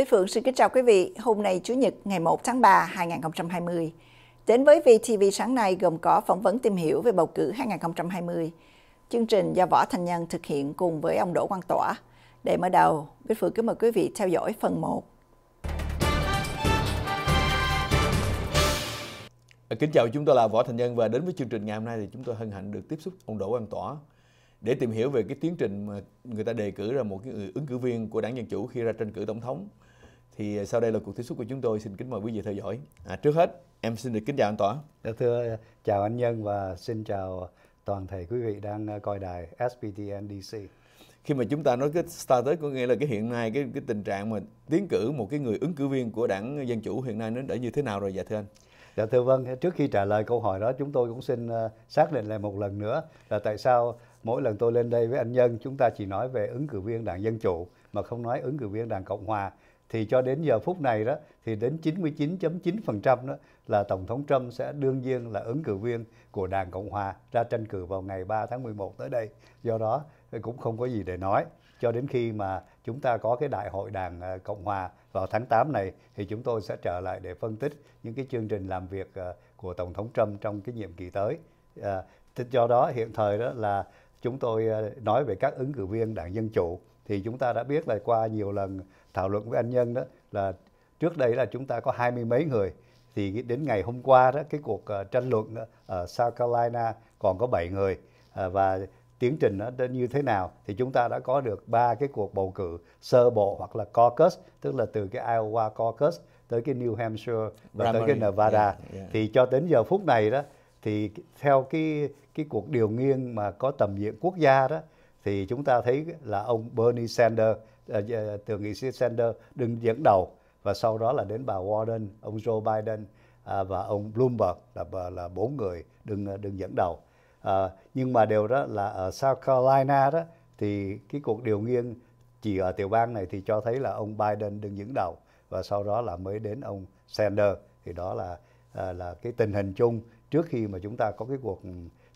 Vĩ Phượng xin kính chào quý vị. Hôm nay Chủ nhật ngày 1 tháng 3 2020. Đến với VTV sáng nay gồm có phỏng vấn tìm hiểu về bầu cử 2020. Chương trình do Võ Thành Nhân thực hiện cùng với ông Đỗ Quang Tỏa. Để mở đầu, Vĩ Phượng kính mời quý vị theo dõi phần 1. Kính chào chúng tôi là Võ Thành Nhân và đến với chương trình ngày hôm nay thì chúng tôi hân hạnh được tiếp xúc ông Đỗ Quang Tỏa để tìm hiểu về cái tiến trình mà người ta đề cử ra một cái ứng cử viên của đảng Dân Chủ khi ra tranh cử tổng thống thì à, sau đây là cuộc tiếp xúc của chúng tôi xin kính mời quý vị theo dõi à, trước hết em xin được kính chào anh Tỏa Dạ thưa à, chào anh Nhân và xin chào toàn thể quý vị đang à, coi đài SPTNDC khi mà chúng ta nói cái status có nghĩa là cái hiện nay cái cái tình trạng mà tiến cử một cái người ứng cử viên của đảng dân chủ hiện nay nó đã như thế nào rồi dạ thưa anh Dạ thưa vâng, trước khi trả lời câu hỏi đó chúng tôi cũng xin xác định lại một lần nữa là tại sao mỗi lần tôi lên đây với anh Nhân chúng ta chỉ nói về ứng cử viên đảng Dân Chủ mà không nói ứng cử viên đảng Cộng Hòa thì cho đến giờ phút này đó thì đến 99.9% đó là tổng thống Trump sẽ đương nhiên là ứng cử viên của Đảng Cộng hòa ra tranh cử vào ngày 3 tháng 11 tới đây. Do đó cũng không có gì để nói cho đến khi mà chúng ta có cái đại hội Đảng ờ, Cộng hòa vào tháng 8 này thì chúng tôi sẽ trở lại để phân tích những cái chương trình làm việc ờ, của tổng thống Trump trong cái nhiệm kỳ tới. Ờ, do đó hiện thời đó là chúng tôi nói về các ứng cử viên Đảng Dân chủ thì chúng ta đã biết là qua nhiều lần thảo luận với anh nhân đó là trước đây là chúng ta có hai mươi mấy người thì đến ngày hôm qua đó cái cuộc ờ, tranh luận ở South Carolina còn có bảy người ờ, và tiến trình nó như thế nào thì chúng ta đã có được ba cái cuộc bầu cử sơ bộ hoặc là caucus tức là từ cái Iowa caucus tới cái New Hampshire và Primary. tới cái Nevada yeah, yeah. thì cho đến giờ phút này đó thì theo cái cái cuộc điều nghiên mà có tầm diện quốc gia đó thì chúng ta thấy là ông Bernie Sanders, à, à, thượng nghị sĩ Sanders đứng dẫn đầu và sau đó là đến bà Warren, ông Joe Biden à, và ông Bloomberg là là bốn người đứng đứng dẫn đầu. À, nhưng mà điều đó là ở South Carolina đó thì cái cuộc điều nghiên chỉ ở tiểu bang này thì cho thấy là ông Biden đứng dẫn đầu và sau đó là mới đến ông Sanders thì đó là là cái tình hình chung trước khi mà chúng ta có cái cuộc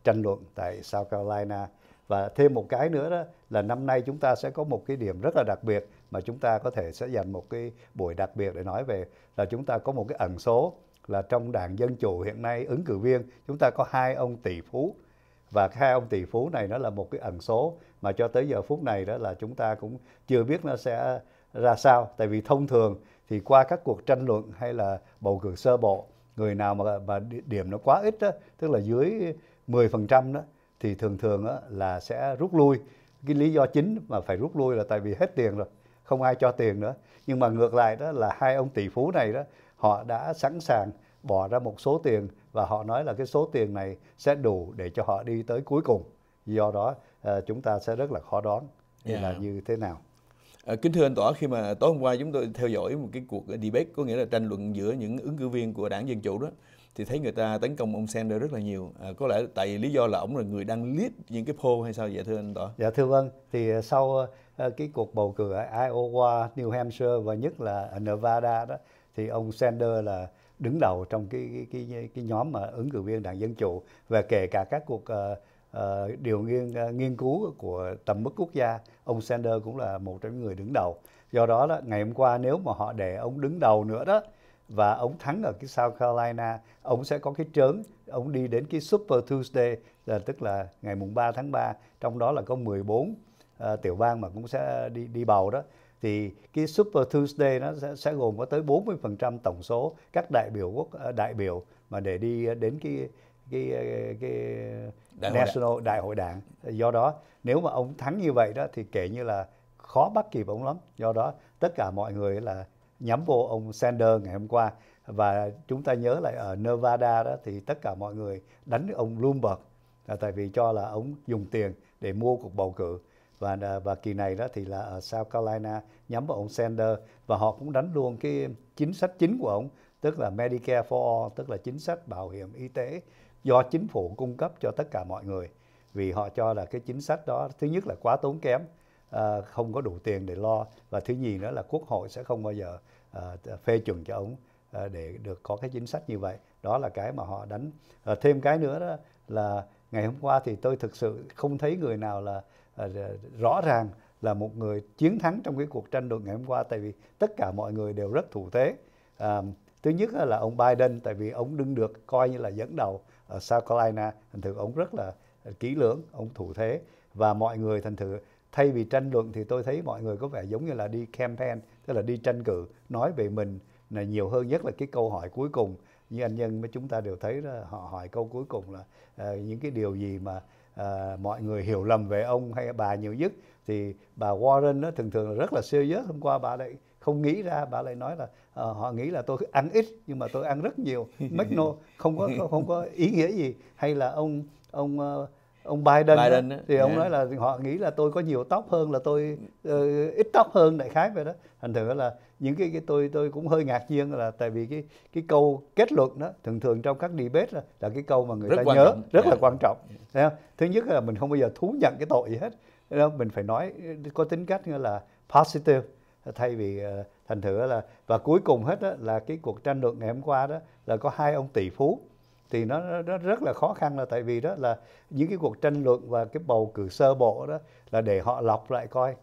tranh luận tại South Carolina và thêm một cái nữa đó là năm nay chúng ta sẽ có một cái điểm rất là đặc biệt mà chúng ta có thể sẽ dành một cái buổi đặc biệt để nói về là chúng ta có một cái ẩn số là trong đảng dân chủ hiện nay ứng cử viên chúng ta có hai ông tỷ phú và hai ông tỷ phú này nó là một cái ẩn số mà cho tới giờ phút này đó là chúng ta cũng chưa biết nó sẽ ra sao tại vì thông thường thì qua các cuộc tranh luận hay là bầu cử sơ bộ người nào mà mà điểm nó quá ít đó, tức là dưới 10% đó thì thường thường á, là sẽ rút lui cái lý do chính mà phải rút lui là tại vì hết tiền rồi không ai cho tiền nữa nhưng mà ngược lại đó là hai ông tỷ phú này đó họ đã sẵn sàng bỏ ra một số tiền và họ nói là cái số tiền này sẽ đủ để cho họ đi tới cuối cùng do đó ờ, chúng ta sẽ rất là khó đoán yeah. là dạ. như thế nào à, kính thưa anh tỏa khi mà tối hôm qua chúng tôi theo dõi một cái cuộc debate có nghĩa là tranh luận giữa những ứng cử viên của đảng dân chủ đó thì thấy người ta tấn công ông Sanders rất là nhiều. À, có lẽ tại lý do là ông là người đang lead những cái poll hay sao vậy thưa anh Tỏ? Dạ thưa vâng, thì à, sau uh, cái cuộc bầu cử ở Iowa, New Hampshire và nhất là ở Nevada đó thì ông Sanders là đứng đầu trong cái cái cái, cái nhóm mà ứng cử viên đảng dân chủ và kể cả các cuộc uh, uh, điều nghiên uh, nghiên cứu của tầm mức quốc gia ông Sanders cũng là một trong những người đứng đầu do đó, là ngày hôm qua nếu mà họ để ông đứng đầu nữa đó và ông thắng ở cái South Carolina, ông sẽ có cái trớn, ông đi đến cái Super Tuesday là tức là ngày mùng 3 tháng 3, trong đó là có 14 uh, ờ, tiểu bang mà cũng sẽ đi đi bầu đó thì cái Super Tuesday nó sẽ, sẽ gồm có tới 40% tổng số các đại biểu quốc ờ, đại biểu mà để đi ờ, đến cái cái cái đại National đại hội đảng. Do đó nếu mà ông thắng như vậy đó thì kể như là khó bắt kịp ông lắm. Do đó tất cả mọi người là nhắm vô ông Sanders ngày hôm qua và chúng ta nhớ lại ở Nevada đó thì tất cả mọi người đánh ông Bloomberg là tại vì cho là ông dùng tiền để mua cuộc bầu cử và à, và kỳ này đó thì là ở South Carolina nhắm vào ông Sanders và họ cũng đánh luôn cái chính sách chính của ông tức là Medicare for All tức là chính sách bảo hiểm y tế do chính phủ cung cấp cho tất cả mọi người vì họ cho là cái chính sách đó thứ nhất là quá tốn kém à, không có đủ tiền để lo và thứ nhì nữa là quốc hội sẽ không bao giờ Ờ, phê chuẩn cho ông ờ, để được có cái chính sách như vậy đó là cái mà họ đánh ờ, thêm cái nữa đó là ngày hôm qua thì tôi thực sự không thấy người nào là rõ ràng là một người chiến thắng trong cái cuộc tranh luận ngày hôm qua tại vì tất cả mọi người đều rất thủ thế à, thứ nhất là ông Biden tại vì ông đừng được coi như là dẫn đầu ở South Carolina thành thử ông rất là kỹ lưỡng ông thủ thế và mọi người thành thử thay vì tranh luận thì tôi thấy mọi người có vẻ giống như là đi campaign tức là đi tranh cử nói về mình là nhiều hơn nhất là cái câu hỏi cuối cùng như anh nhân mà chúng ta đều thấy là họ hỏi câu cuối cùng là uh, những cái điều gì mà uh, mọi người hiểu lầm về ông hay bà nhiều nhất thì bà Warren nó thường thường rất là serious hôm qua bà lại không nghĩ ra bà lại nói là uh, họ nghĩ là tôi ăn ít nhưng mà tôi ăn rất nhiều mcno không có không có ý nghĩa gì hay là ông ông uh, ông Biden, Biden đó, thì yeah. ông dạ. nói là họ nghĩ là tôi có nhiều tóc hơn là tôi uh, ít tóc hơn đại khái vậy đó thành thử là những cái, cái tôi tôi cũng hơi ngạc nhiên là tại vì cái cái câu kết luận đó thường thường trong các debate là, là cái câu mà người rất ta nhớ trọng. rất yeah. là dạ. quan trọng yeah. thứ nhất là mình không bao giờ thú nhận cái tội gì hết không? mình phải nói có tính cách như là positive thay vì uh, thành thử là và cuối cùng hết đó, là cái cuộc tranh luận ngày hôm qua đó là có hai ông tỷ phú thì nó, nó rất là khó khăn là tại vì đó là những cái cuộc tranh luận và cái bầu cử sơ bộ đó là để họ lọc lại coi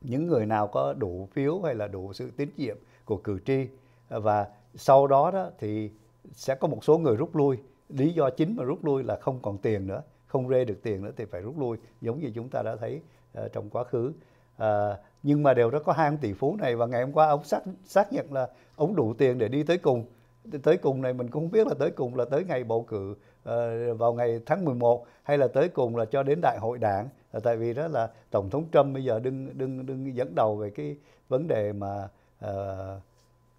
những người nào có đủ phiếu hay là đủ sự tín nhiệm của cử tri và sau đó đó thì sẽ có một số người rút lui lý do chính mà rút lui là không còn tiền nữa không rê được tiền nữa thì phải rút lui giống như chúng ta đã thấy uh, trong quá khứ uh, nhưng mà đều đó có hai ông tỷ phú này và ngày hôm qua ông xác xác nhận là ông đủ tiền để đi tới cùng tới cùng này mình cũng không biết là tới cùng là tới ngày bầu cử uh, vào ngày tháng 11 hay là tới cùng là cho đến đại hội đảng là ờ, tại vì đó là tổng thống Trump bây giờ đừng đừng đừng dẫn đầu về cái vấn đề mà uh,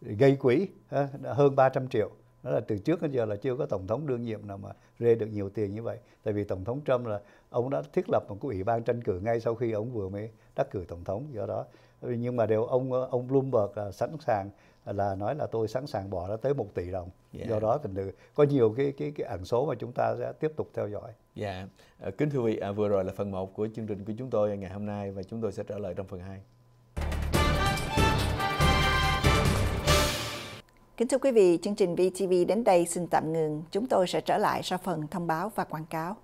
gây quỹ uh, hơn 300 triệu đó là từ trước đến giờ là chưa có tổng thống đương nhiệm nào mà rê được nhiều tiền như vậy tại vì tổng thống trump là ông đã thiết lập một cái ủy ban tranh cử ngay sau khi ông vừa mới đắc cử tổng thống do đó nhưng mà đều ông ông bloomberg là sẵn sàng là nói là tôi sẵn sàng bỏ ra tới 1 tỷ đồng. Yeah. Dạ. Do đó thì có nhiều cái cái cái ẩn số mà chúng ta sẽ tiếp tục theo dõi. Dạ, yeah. Ờ, kính thưa quý vị, à, vừa rồi là phần 1 của chương trình của chúng tôi ngày hôm nay và chúng tôi sẽ trả lời trong phần 2. Kính thưa quý vị, chương trình VTV đến đây xin tạm ngừng. Chúng tôi sẽ trở lại sau phần thông báo và quảng cáo.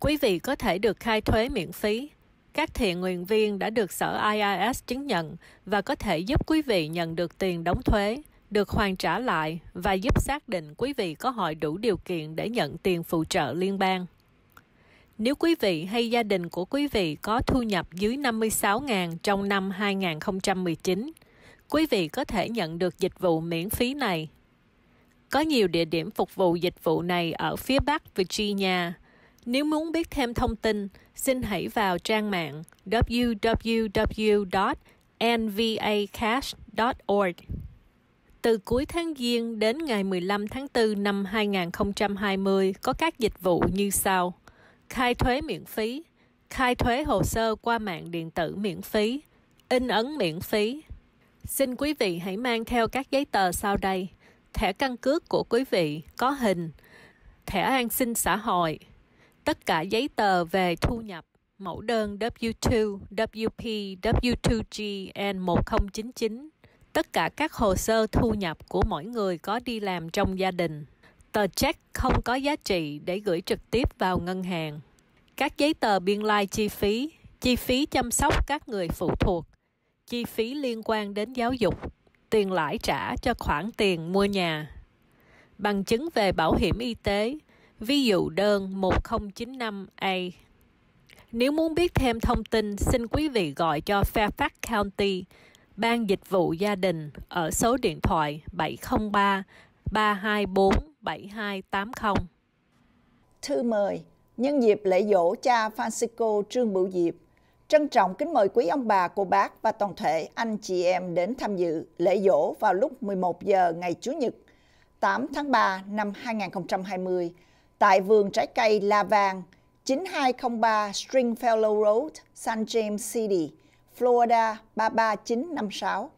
Quý vị có thể được khai thuế miễn phí các thiện nguyện viên đã được sở IRS chứng nhận và có thể giúp quý vị nhận được tiền đóng thuế, được hoàn trả lại và giúp xác định quý vị có hội đủ điều kiện để nhận tiền phụ trợ liên bang. Nếu quý vị hay gia đình của quý vị có thu nhập dưới 56.000 trong năm 2019, quý vị có thể nhận được dịch vụ miễn phí này. Có nhiều địa điểm phục vụ dịch vụ này ở phía Bắc Virginia, nếu muốn biết thêm thông tin, xin hãy vào trang mạng www.nvacash.org. Từ cuối tháng Giêng đến ngày 15 tháng 4 năm 2020 có các dịch vụ như sau: khai thuế miễn phí, khai thuế hồ sơ qua mạng điện tử miễn phí, in ấn miễn phí. Xin quý vị hãy mang theo các giấy tờ sau đây: thẻ căn cước của quý vị có hình, thẻ an sinh xã hội, tất cả giấy tờ về thu nhập mẫu đơn W2, WP, W2G N1099, tất cả các hồ sơ thu nhập của mỗi người có đi làm trong gia đình. Tờ check không có giá trị để gửi trực tiếp vào ngân hàng. Các giấy tờ biên lai chi phí, chi phí chăm sóc các người phụ thuộc, chi phí liên quan đến giáo dục, tiền lãi trả cho khoản tiền mua nhà. Bằng chứng về bảo hiểm y tế, Ví dụ đơn 1095A. Nếu muốn biết thêm thông tin, xin quý vị gọi cho Fairfax County, Ban Dịch vụ Gia đình ở số điện thoại 703 324 7280. Thư mời, nhân dịp lễ dỗ cha Francisco Trương Bửu Diệp, trân trọng kính mời quý ông bà, cô bác và toàn thể anh chị em đến tham dự lễ dỗ vào lúc 11 giờ ngày Chủ nhật 8 tháng 3 năm 2020 tại vườn trái cây La Vàng, 9203 Stringfellow Road, San James City, Florida 33956.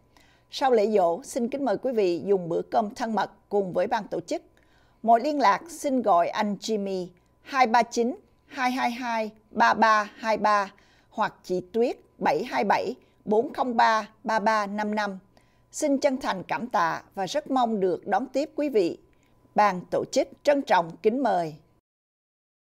Sau lễ dỗ, xin kính mời quý vị dùng bữa cơm thân mật cùng với ban tổ chức. Mọi liên lạc xin gọi anh Jimmy 239 222 3323 hoặc chị Tuyết 727 403 3355. Xin chân thành cảm tạ và rất mong được đón tiếp quý vị Ban tổ chức trân trọng kính mời